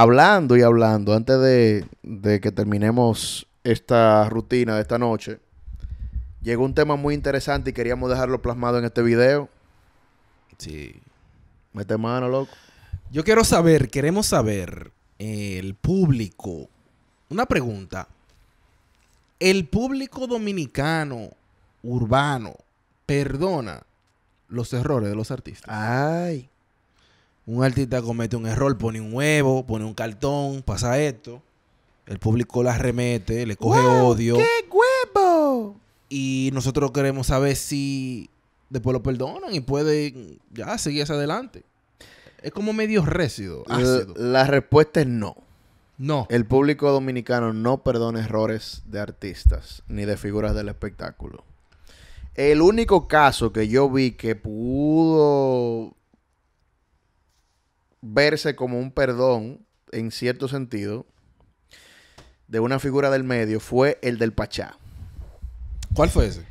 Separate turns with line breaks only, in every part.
hablando y hablando, antes de, que terminemos esta rutina de esta noche, llegó un tema muy interesante y queríamos dejarlo plasmado en este video. Sí. Mete mano, loco. Yo quiero saber, queremos saber, el
público, una pregunta. El público dominicano urbano perdona los errores de los artistas. Ay un artista comete un error, pone un huevo, pone un cartón, pasa esto. El público la remete, le coge odio. ¡Qué huevo! Y nosotros queremos saber si después lo perdonan y puede ya seguir hacia adelante. Es como medio récido, la
respuesta es no. No. El público dominicano no perdona errores de artistas ni de figuras del espectáculo. El único caso que yo vi que pudo verse como un perdón, en cierto sentido, de una figura del medio fue el del Pachá. ¿Cuál fue ese?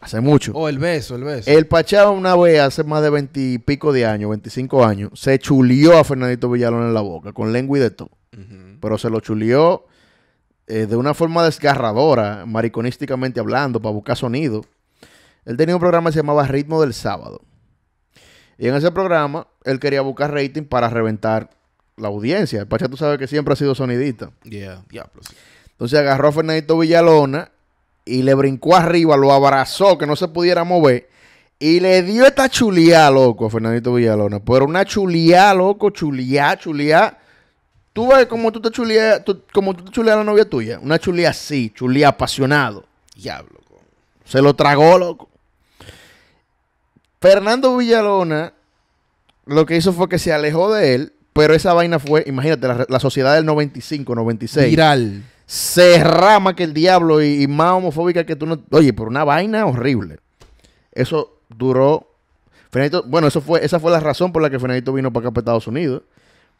Hace mucho. O oh, el beso, el beso. El Pachá una vez, hace más de veintipico de años, veinticinco años, se chulió a Fernandito Villalón en la boca, con lengua y de todo. Pero se lo chulió eh, de una forma desgarradora, mariconísticamente hablando, para buscar sonido. Él tenía un programa que se llamaba Ritmo del Sábado. Y en ese programa, él quería buscar rating para reventar la audiencia. El Pacha, tú sabes que siempre ha sido sonidista. Yeah, Diablo. Entonces agarró a Fernandito Villalona y le brincó arriba, lo abrazó, que no se pudiera mover. Y le dio esta chulía, loco, a Fernandito Villalona. Pero una chulía, loco, chulía, chulía. Tú ves como tú te chulías como tú te a la novia tuya. Una chulía así, chulía apasionado. Diablo, Se lo tragó, loco. Fernando Villalona lo que hizo fue que se alejó de él, pero esa vaina fue, imagínate, la, sociedad del 95, 96. Viral. Se rama que el diablo y, más homofóbica que tú no. Oye, por una vaina horrible. Eso duró. bueno, eso fue, esa fue la razón por la que Fernandito vino para acá, para Estados Unidos.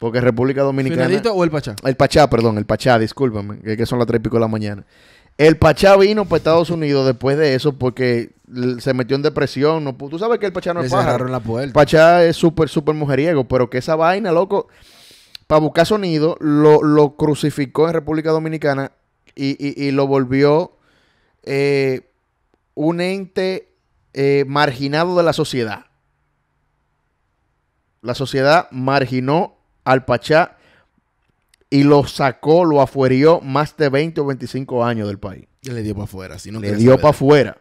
Porque República Dominicana. ¿Fernandito o el Pachá? El Pachá, perdón, el Pachá, discúlpame, que, que son las tres y pico de la mañana. El Pachá vino para Estados Unidos después de eso porque se metió en depresión. tú sabes que el Pachá no es pájaro. La Pachá es súper, súper mujeriego, pero que esa vaina, loco, para buscar sonido, lo, lo crucificó en República Dominicana y, lo volvió eh, un ente eh, marginado de la sociedad. La sociedad marginó al Pachá y lo sacó, lo afuerió más de 20 o 25 años del país. Y le dio para afuera, Le dio para afuera.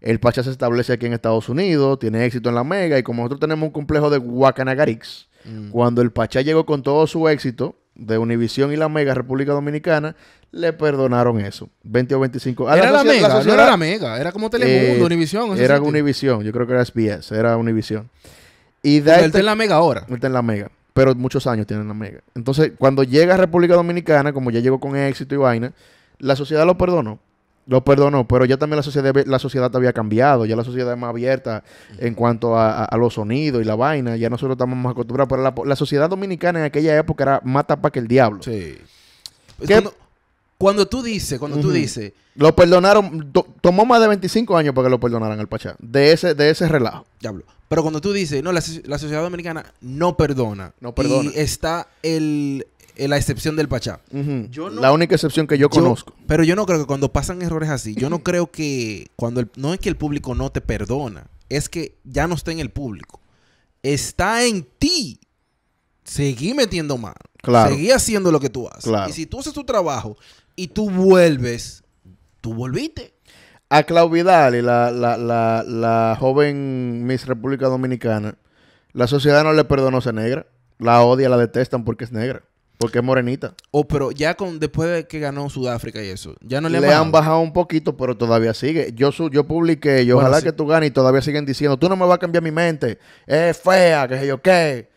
El Pacha se establece aquí en Estados Unidos, tiene éxito en la Mega y como nosotros tenemos un complejo de Guacanagarix, mm. cuando el Pacha llegó con todo su éxito de Univisión y la Mega República Dominicana, le perdonaron eso. 20 o 25. años. Ah, era la, Mega, era la Mega, era como Telemundo, eh, Univision Univisión. Era Univisión, yo creo que era SBS, era Univisión. Y este- está en la Mega ahora. Está en la Mega pero muchos años tienen la mega. Entonces, cuando llega a República Dominicana, como ya llegó con éxito y vaina, la sociedad lo perdonó. Lo perdonó, pero ya también la sociedad, la sociedad había cambiado, ya la sociedad es más abierta en cuanto a, los sonidos y la vaina, ya nosotros estamos más acostumbrados, pero la, sociedad dominicana en aquella época era más tapa que el diablo. Sí.
Cuando, tú dices, cuando tú dices...
Lo perdonaron, tomó más de 25 años para que lo perdonaran al Pachá, de ese, de ese relajo. Diablo. Pero cuando tú dices, no, la,
sociedad dominicana
no perdona. No perdona.
Y está el, la excepción del Pachá. la única excepción que yo, conozco. Pero yo no creo que cuando pasan errores así, yo no creo que cuando no es que el público no te perdona, es que ya no está en el público. Está en ti. Seguí metiendo mal, Claro. Seguí haciendo lo que tú haces. Y si tú haces tu trabajo y tú vuelves,
tú volviste a y la, la, la, la, joven Miss República Dominicana, la sociedad no le perdonó ser negra. La odia, la detestan porque es negra. Porque es morenita. Oh, pero
ya con después de que ganó Sudáfrica y eso, ya no le, han, le han
bajado un poquito, pero todavía sigue. Yo yo publiqué, y ojalá que tú ganes y todavía siguen diciendo, tú no me vas a cambiar mi mente, es fea, que se yo qué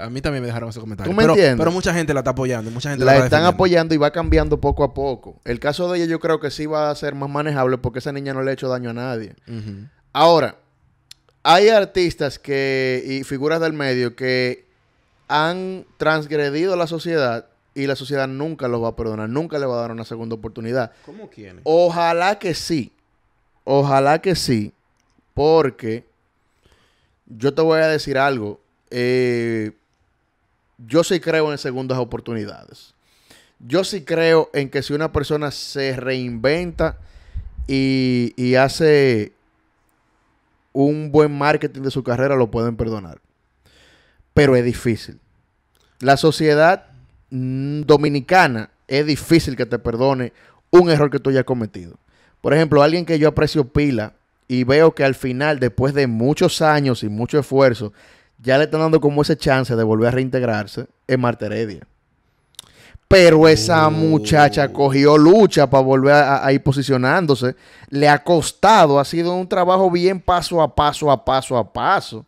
a mí también me dejaron esos comentarios. pero, mucha gente la está apoyando. Mucha gente la, están apoyando y va cambiando poco a poco. El caso de ella yo creo que sí va a ser más manejable porque esa niña no le ha hecho daño a nadie. Ahora, hay artistas que y figuras del medio que han transgredido la sociedad y la sociedad nunca los va a perdonar, nunca le va a dar una segunda oportunidad. ¿Cómo quién? Ojalá que sí. Ojalá que sí, porque yo te voy a decir algo eh, yo sí creo en segundas oportunidades. Yo sí creo en que si una persona se reinventa y, y hace un buen marketing de su carrera, lo pueden perdonar. Pero es difícil. La sociedad mm, dominicana es difícil que te perdone un error que tú hayas cometido. Por ejemplo, alguien que yo aprecio pila y veo que al final, después de muchos años y mucho esfuerzo, ya le están dando como ese chance de volver a reintegrarse en Marta Heredia. Pero esa oh. muchacha cogió lucha para volver a, ir posicionándose. Le ha costado, ha sido un trabajo bien paso a paso, a paso, a paso.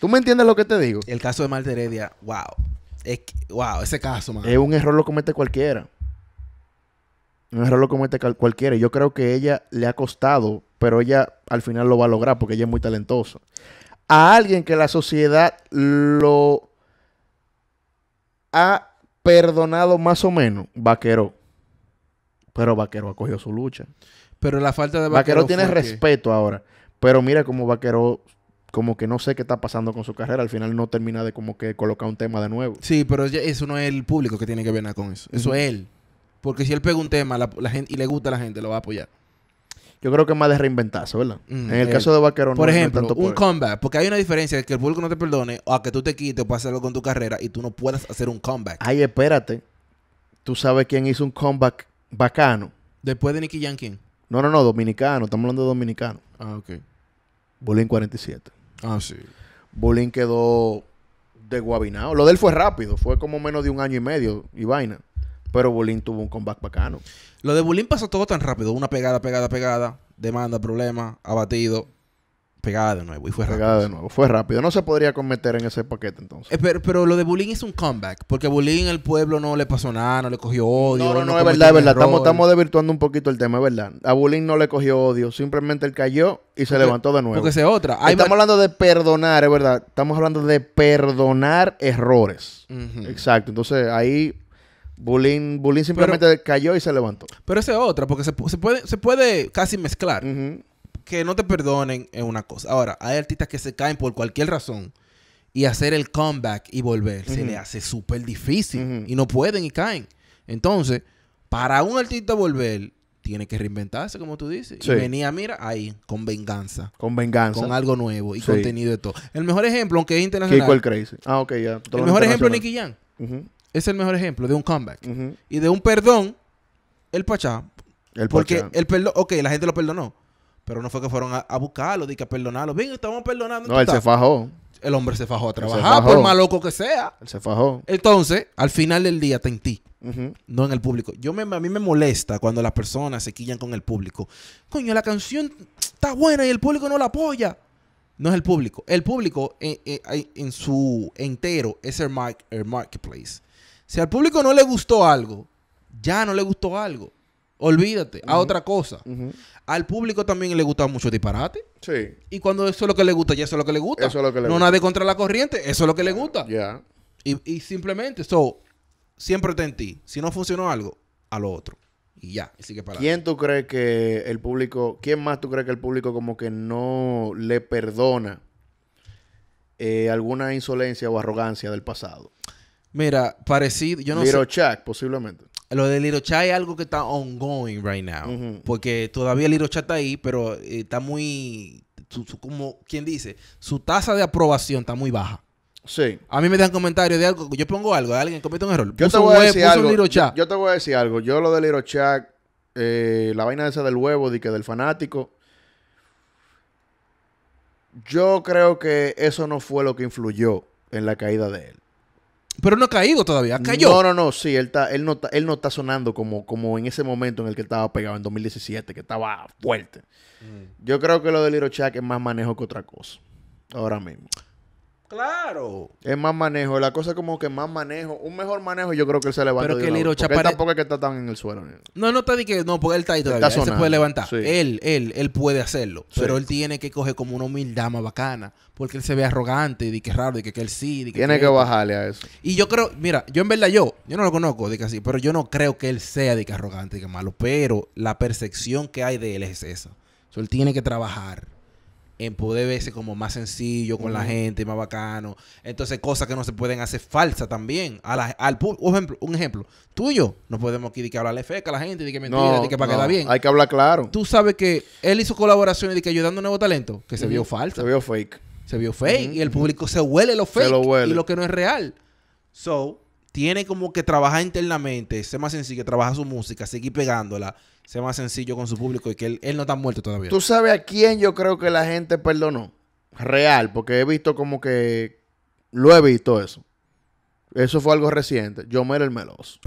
¿Tú me entiendes lo que te digo? El caso de Marta Heredia, wow. wow, ese caso, man. Es un error lo comete cualquiera. Un error lo comete cualquiera. Yo creo que ella le ha costado, pero ella al final lo va a lograr porque ella es muy talentosa a alguien que la sociedad lo ha perdonado más o menos, Vaquero. Pero Vaquero ha cogido su lucha.
Pero la falta de Vaquero. Vaquero tiene respeto
ahora. Pero mira cómo Vaquero, como que no sé qué está pasando con su carrera. Al final no termina de como que colocar un tema de nuevo. Sí, pero eso no es el público que tiene que ver nada
con eso. Eso es él. Porque si él pega un tema la, gente, y le gusta a la gente, lo va a apoyar
yo creo que es más de reinventarse, ¿verdad? Mm, en el eh, caso de Vaquero Por ejemplo, un
comeback. Porque hay una diferencia de que el público no te perdone o a que tú te quites para algo con tu carrera y tú no puedas hacer un comeback. Ay, espérate.
Tú sabes quién hizo un comeback bacano.
Después de Nicky Yankee.
No, no, no, dominicano. Estamos hablando de dominicano. Ah, ok. Bolín 47. Ah, sí. Bolín quedó de Lo de él fue rápido. Fue como menos de un año y medio y vaina. Pero Bulín tuvo un comeback bacano. Lo de Bulín pasó todo tan rápido.
Una pegada, pegada, pegada. Demanda, problema, abatido. Pegada de nuevo. Y fue Pegada de nuevo. Fue rápido. No se podría
cometer en ese paquete
entonces. Eh, pero, lo de Bulín es un comeback. Porque a Bulín el pueblo no le pasó
nada, no le cogió odio. No, no, no, es verdad, es verdad. Estamos, estamos desvirtuando un poquito el tema, es verdad. A Bulín no le cogió odio. Simplemente él cayó y se levantó de nuevo. Porque es otra. estamos hablando de perdonar, es verdad. Estamos hablando de perdonar errores. Exacto. Entonces ahí Bulín, Bulín simplemente cayó y se levantó.
Pero esa es otra, porque se, puede, se puede casi mezclar. Que no te perdonen es una cosa. Ahora, hay artistas que se caen por cualquier razón y hacer el comeback y volver se le hace súper difícil y no pueden y caen. Entonces, para un artista volver, tiene que reinventarse, como tú dices. venía, mira, ahí, con venganza. Con venganza. Con algo nuevo y contenido de todo. El mejor ejemplo, aunque es internacional. Kiko el Crazy. Ah, ok, ya. El mejor ejemplo es Nicky es el mejor ejemplo de un comeback. Y de un perdón, el Pachá. El porque el perdón, ok, la gente lo perdonó. Pero no fue que fueron a, buscarlo, de que a perdonarlo. Bien, estamos perdonando. No, él se fajó. El hombre se fajó a trabajar, por más loco que sea. Él se fajó. Entonces, al final del día está en ti. No en el público. Yo me, a mí me molesta cuando las personas se quillan con el público. Coño, la canción está buena y el público no la apoya. No es el público. El público eh, eh, en, su entero es el, el marketplace. Si al público no le gustó algo, ya no le gustó algo. Olvídate, a otra cosa. Al público también le gusta mucho disparate. Sí. Y cuando eso es lo que le gusta, ya eso es lo que le gusta. que no gusta. nada de contra la corriente, eso es lo que le gusta. Ya. Y, simplemente, so, siempre está en ti. Si no funcionó
algo, a
lo otro. Y ya, y sigue para
¿Quién tú crees que el público, quién más tú crees que el público como que no le perdona eh, alguna insolencia o arrogancia del pasado?
Mira, parecido, yo no Little sé. Chuck, posiblemente. Lo de Little es algo que está ongoing right now. Porque todavía Little Chuck está ahí, pero eh, está muy. como quien dice, su tasa de aprobación está muy baja. Sí. A mí me dan comentarios de algo. Yo pongo algo, alguien comete un error. yo te voy a decir algo. Yo,
te voy a decir algo. Yo lo del Little eh, la vaina esa del huevo, de que del fanático. Yo creo que eso no fue lo que influyó en la caída de él. Pero no ha caído todavía, cayó. No, no, no, sí, él, está, él, no, está, él no está sonando como, como en ese momento en el que estaba pegado en 2017, que estaba fuerte. Mm. Yo creo que lo de Little Chuck es más manejo que otra cosa, ahora mismo. Claro. Es más manejo. La cosa como que más manejo. Un mejor manejo yo creo que él se levanta. Pero que Porque tampoco es que está tan en el suelo. No, no está di que... No, porque él está
ahí todavía. se puede levantar. Él, él, él puede hacerlo. Pero él tiene que coger como una humildad más bacana. Porque él se ve arrogante. Y que raro. Y que, él sí. tiene que, bajarle a eso. Y yo creo... Mira, yo en verdad yo... Yo no lo conozco de así. Pero yo no creo que él sea de que arrogante. Y que malo. Pero la percepción que hay de él es esa. él tiene que trabajar en poder verse como más sencillo con la gente, más bacano. Entonces, cosas que no se pueden hacer falsas también. A al un ejemplo, un ejemplo, tú y yo no podemos aquí de que hablarle feca a la gente, de que mentira, que para quedar bien. Hay que hablar claro. Tú sabes que él hizo colaboraciones de que ayudando a nuevo talento, que se vio falsa. Se vio fake. Se vio fake y el público se huele lo fake y lo que no es real. So, tiene como que trabajar internamente, ser más sencillo, trabaja su música, seguir pegándola, sea más sencillo con su público y que él, él no está muerto
todavía. ¿Tú sabes a quién yo creo que la gente perdonó? Real, porque he visto como que lo he visto eso. Eso fue algo reciente. Yo me era el meloso.